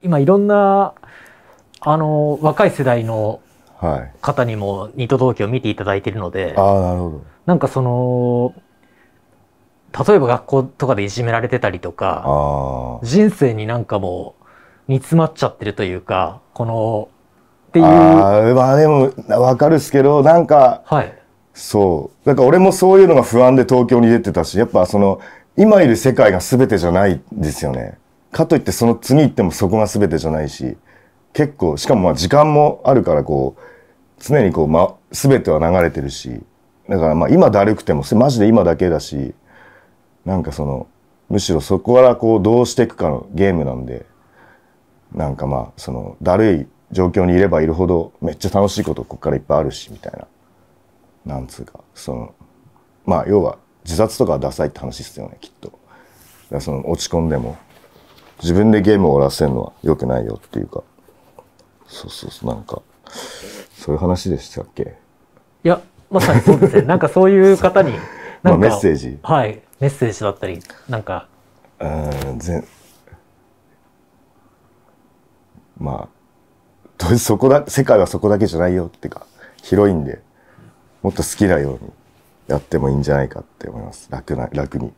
今いろんなあの若い世代の方にも二都同家を見ていただいているので、はい、あなるほどなんかその例えば学校とかでいじめられてたりとか人生になんかもう煮詰まっちゃってるというかこのっていうあまあでも分かるっすけどなんか、はい、そうなんか俺もそういうのが不安で東京に出てたしやっぱその今いる世界が全てじゃないですよね。かといってその次行ってもそこが全てじゃないし、結構、しかもまあ時間もあるからこう、常にこう、ま、全ては流れてるし、だからまあ今だるくても、マジで今だけだし、なんかその、むしろそこからこうどうしていくかのゲームなんで、なんかまあ、その、だるい状況にいればいるほど、めっちゃ楽しいことこっからいっぱいあるし、みたいな。なんつうか、その、まあ要は自殺とかはダサいって話ですよね、きっと。その落ち込んでも自分でゲームを終わらせるのは良くないよっていうか。そうそうそう、なんか、そういう話でしたっけいや、まさにそうですね。なんかそういう方に、なんか、メッセージはい、メッセージだったり、なんか。うん、全、まあ、そこだ、世界はそこだけじゃないよっていうか、広いんで、もっと好きなようにやってもいいんじゃないかって思います。楽な、楽に。